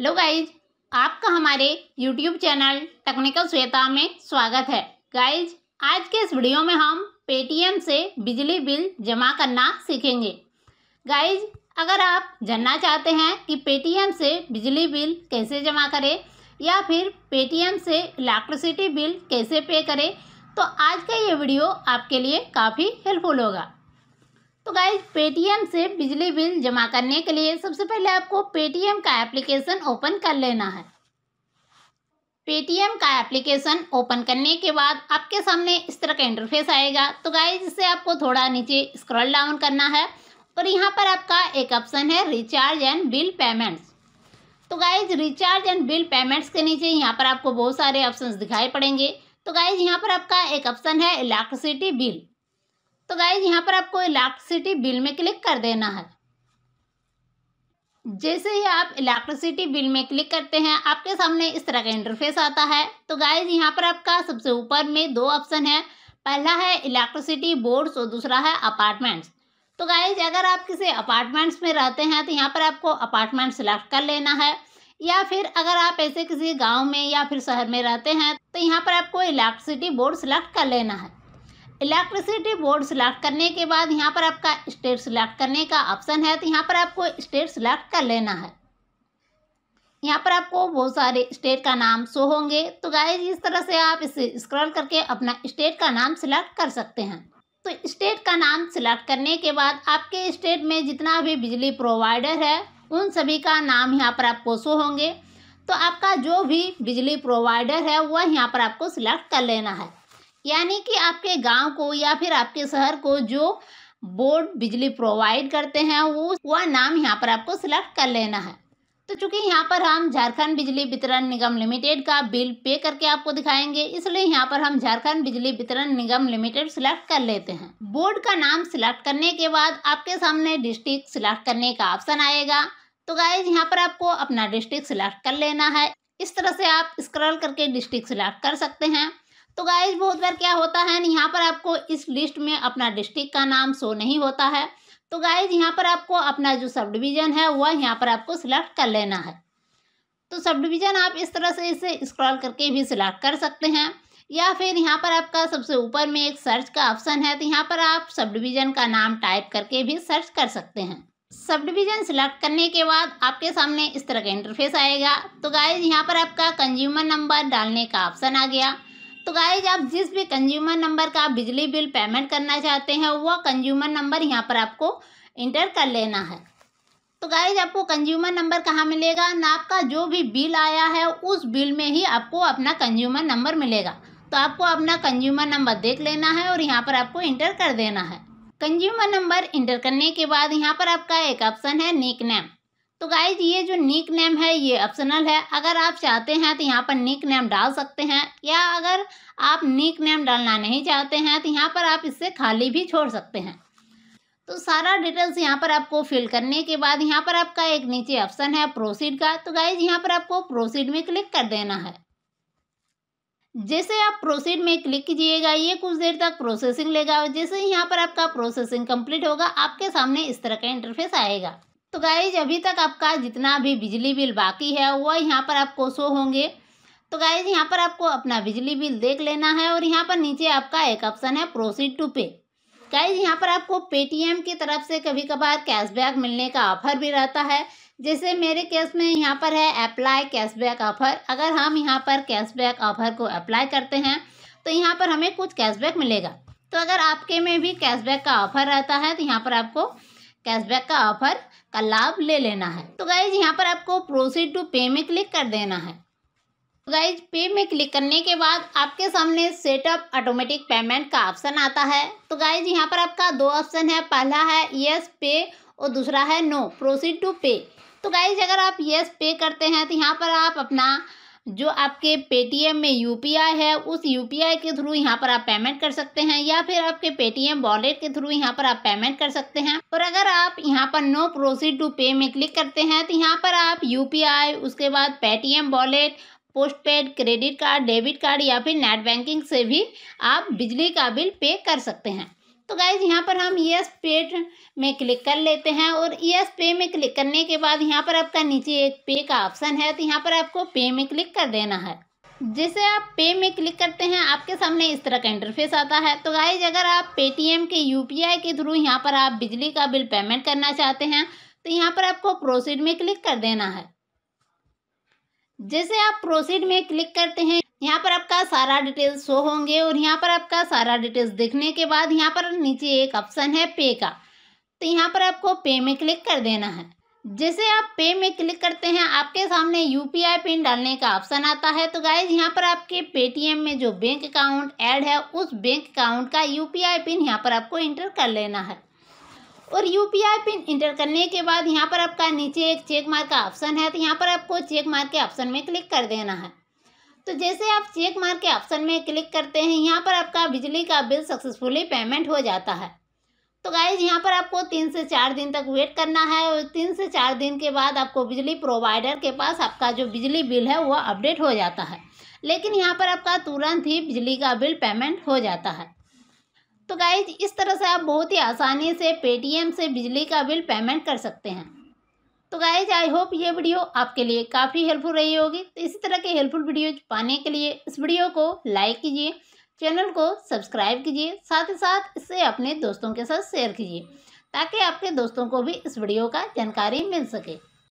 hello guys आपका हमारे YouTube channel technical Shweta में स्वागत है गाइज आज के इस वीडियो में हम पेटीएम से बिजली बिल जमा करना सीखेंगे गाइज अगर आप जानना चाहते हैं कि पेटीएम से बिजली बिल कैसे जमा करें या फिर पेटीएम से इलेक्ट्रिसिटी बिल कैसे पे करें तो आज का ये वीडियो आपके लिए काफ़ी हेल्पफुल होगा तो गाय पेटीएम से बिजली बिल जमा करने के लिए सबसे पहले आपको पेटीएम का एप्लीकेशन ओपन कर लेना है पेटीएम का एप्लीकेशन ओपन करने के बाद आपके सामने इस तरह का इंटरफेस आएगा तो गाय जिससे आपको थोड़ा नीचे स्क्रॉल डाउन करना है और यहाँ पर आपका एक ऑप्शन है रिचार्ज एंड बिल पेमेंट्स तो guys recharge and bill payments के नीचे यहाँ पर आपको बहुत सारे ऑप्शंस दिखाई पड़ेंगे तो गाइज यहाँ पर आपका एक ऑप्शन है इलेक्ट्रिसिटी बिल तो गाइज यहाँ पर आपको इलेक्ट्रिसिटी बिल में क्लिक कर देना है जैसे ही आप इलेक्ट्रिसिटी बिल में क्लिक करते हैं आपके सामने इस तरह का इंटरफेस आता है तो गाइज यहाँ पर आपका सबसे ऊपर में दो ऑप्शन है पहला है इलेक्ट्रिसिटी बोर्ड्स और दूसरा है अपार्टमेंट्स तो गाइज अगर आप किसी अपार्टमेंट्स में रहते हैं तो यहाँ पर आपको अपार्टमेंट सेलेक्ट कर लेना है या फिर अगर आप ऐसे किसी गांव में या फिर शहर में रहते हैं तो यहाँ पर आपको इलेक्ट्रिसिटी बोर्ड सेलेक्ट कर लेना है इलेक्ट्रिसिटी बोर्ड सिलेक्ट करने के बाद यहाँ पर आपका स्टेट सिलेक्ट करने का ऑप्शन है तो यहाँ पर आपको स्टेट सिलेक्ट कर लेना है यहाँ पर आपको बहुत सारे स्टेट का नाम शो होंगे तो गाइज इस तरह से आप इसे स्क्रॉल करके अपना स्टेट का नाम सिलेक्ट कर सकते हैं तो स्टेट का नाम सिलेक्ट करने के बाद आपके स्टेट में जितना भी बिजली प्रोवाइडर है उन सभी का नाम यहाँ पर आपको शो होंगे तो आपका जो भी बिजली प्रोवाइडर है वह यहाँ पर आपको सिलेक्ट कर लेना है यानी कि आपके गांव को या फिर आपके शहर को जो बोर्ड बिजली प्रोवाइड करते हैं वो वह नाम यहाँ पर आपको सिलेक्ट कर लेना है तो चूंकि यहाँ पर हम झारखंड बिजली वितरण निगम लिमिटेड का बिल पे करके आपको दिखाएंगे इसलिए यहाँ पर हम झारखंड बिजली वितरण निगम लिमिटेड सिलेक्ट कर लेते हैं बोर्ड का नाम सिलेक्ट करने के बाद आपके सामने डिस्ट्रिक्ट सिलेक्ट करने का ऑप्शन आएगा तो गाइज यहाँ पर आपको अपना डिस्ट्रिक्ट सिलेक्ट कर लेना है इस तरह से आप स्क्रॉल करके डिस्ट्रिक्ट सिलेक्ट कर सकते हैं तो गाइज बहुत बार क्या होता है यहाँ पर आपको इस लिस्ट में अपना डिस्ट्रिक्ट का नाम शो नहीं होता है तो गाइज यहाँ पर आपको अपना जो सब डिवीज़न है वह यहाँ पर आपको सिलेक्ट कर लेना है तो सब डिवीज़न आप इस तरह से इसे स्क्रॉल करके भी सिलेक्ट कर सकते हैं या फिर यहाँ पर आपका सबसे ऊपर में एक सर्च का ऑप्शन है तो यहाँ पर आप सब डिवीज़न का नाम टाइप करके भी सर्च कर सकते हैं सब डिवीज़न सिलेक्ट करने के बाद आपके सामने इस तरह का इंटरफेस आएगा तो गाइज यहाँ पर आपका कंज्यूमर नंबर डालने का ऑप्शन आ गया तो गाइज आप जिस भी कंज्यूमर नंबर का बिजली बिल पेमेंट करना चाहते हैं वह कंज्यूमर नंबर यहाँ पर आपको इंटर कर लेना है तो गाइज आपको कंज्यूमर नंबर कहाँ मिलेगा ना आपका जो भी बिल आया है उस बिल में ही आपको अपना कंज्यूमर नंबर मिलेगा तो आपको अपना कंज्यूमर नंबर देख लेना है और यहाँ पर आपको इंटर कर देना है कंज्यूमर नंबर इंटर करने के बाद यहाँ पर आपका एक ऑप्शन है निक नेम तो गाइज ये जो निक नेम है ये ऑप्शनल है अगर आप चाहते हैं तो यहाँ पर निक नेम डाल सकते हैं या अगर आप निक नेम डालना नहीं चाहते हैं तो यहाँ पर आप इससे खाली भी छोड़ सकते हैं तो सारा डिटेल्स यहाँ पर आपको फिल करने के बाद यहाँ पर आपका एक नीचे ऑप्शन है प्रोसीड का तो गाइज यहाँ पर आपको प्रोसीड में क्लिक कर देना है जैसे आप प्रोसीड में क्लिक कीजिएगा ये कुछ देर तक प्रोसेसिंग लेगा और जैसे यहाँ पर आपका प्रोसेसिंग कंप्लीट होगा आपके सामने इस तरह का इंटरफेस आएगा तो गाइज अभी तक आपका जितना भी बिजली बिल बाकी है वह यहाँ पर आपको शो होंगे तो गाइज यहाँ पर आपको अपना बिजली बिल देख लेना है और यहाँ पर नीचे आपका एक ऑप्शन है प्रोसीड टू पे गाइज यहाँ पर आपको पेटीएम की तरफ से कभी कभार कैशबैक मिलने का ऑफर भी रहता है जैसे मेरे केस में यहाँ पर है अप्लाई कैशबैक ऑफर अगर हम यहाँ पर कैशबैक ऑफर को अप्लाई करते हैं तो यहाँ पर हमें कुछ कैशबैक मिलेगा तो अगर आपके में भी कैशबैक का ऑफर रहता है तो यहाँ पर आपको कैशबैक का ऑफर का लाभ ले लेना है तो गाइज यहाँ पर आपको प्रोसीड टू पे में क्लिक कर देना है तो गाइज पे में क्लिक करने के बाद आपके सामने सेटअप ऑटोमेटिक पेमेंट का ऑप्शन आता है तो गाइज यहाँ पर आपका दो ऑप्शन है पहला है यस पे और दूसरा है नो प्रोसीड टू पे तो गाइज अगर आप यस पे करते हैं तो यहाँ पर आप अपना जो आपके पेटीएम में यू है उस यू के थ्रू यहाँ पर आप पेमेंट कर सकते हैं या फिर आपके पेटीएम वॉलेट के थ्रू यहाँ पर आप पेमेंट कर सकते हैं और अगर आप यहाँ पर नो प्रोसीड टू पे में क्लिक करते हैं तो यहाँ पर आप यू उसके बाद Paytm wallet postpaid credit card debit card या फिर नेट बैंकिंग से भी आप बिजली का बिल पे कर सकते हैं तो गाइज यहाँ पर हम यस पे में क्लिक कर लेते हैं और यस पे में क्लिक करने के बाद यहाँ पर आपका नीचे एक पे का ऑप्शन है तो यहाँ पर आपको पे में क्लिक कर देना है जैसे आप पे में क्लिक करते हैं आपके सामने इस तरह का इंटरफेस आता है तो गाइज अगर आप पेटीएम के यू के थ्रू यहाँ पर आप बिजली का बिल पेमेंट करना चाहते हैं तो यहाँ पर आपको प्रोसीड में क्लिक कर देना है जैसे आप प्रोसीड में क्लिक करते हैं यहाँ पर आपका सारा डिटेल्स शो होंगे और यहाँ पर आपका सारा डिटेल्स देखने के बाद यहाँ पर नीचे एक ऑप्शन है पे का तो यहाँ पर आपको पे में क्लिक कर देना है जैसे आप पे में क्लिक करते हैं आपके सामने यू पी आई पिन डालने का ऑप्शन आता है तो गाइज यहाँ पर आपके पेटीएम में जो बैंक अकाउंट ऐड है उस बैंक अकाउंट का यू पी आई पिन यहाँ पर आपको इंटर कर लेना है और U P I PIN enter करने के बाद यहाँ पर आपका नीचे एक चेक मार्क का ऑप्शन है तो यहाँ पर आपको चेक मार्क के ऑप्शन में क्लिक कर देना है तो जैसे आप चेक मार के ऑप्शन में क्लिक करते हैं यहाँ पर आपका बिजली का बिल सक्सेसफुली पेमेंट हो जाता है तो गाइज यहाँ पर आपको तीन से चार दिन तक वेट करना है और तीन से चार दिन के बाद आपको बिजली प्रोवाइडर के पास आपका जो बिजली बिल है वह अपडेट हो जाता है लेकिन यहाँ पर आपका तुरंत ही बिजली का बिल पेमेंट हो जाता है तो गाइज इस तरह से आप बहुत ही आसानी से पेटीएम से बिजली का बिल पेमेंट कर सकते हैं तो गाइज आई होप ये वीडियो आपके लिए काफ़ी हेल्पफुल रही होगी तो इसी तरह के हेल्पफुल वीडियो पाने के लिए इस वीडियो को लाइक कीजिए चैनल को सब्सक्राइब कीजिए साथ ही साथ इसे अपने दोस्तों के साथ शेयर कीजिए ताकि आपके दोस्तों को भी इस वीडियो का जानकारी मिल सके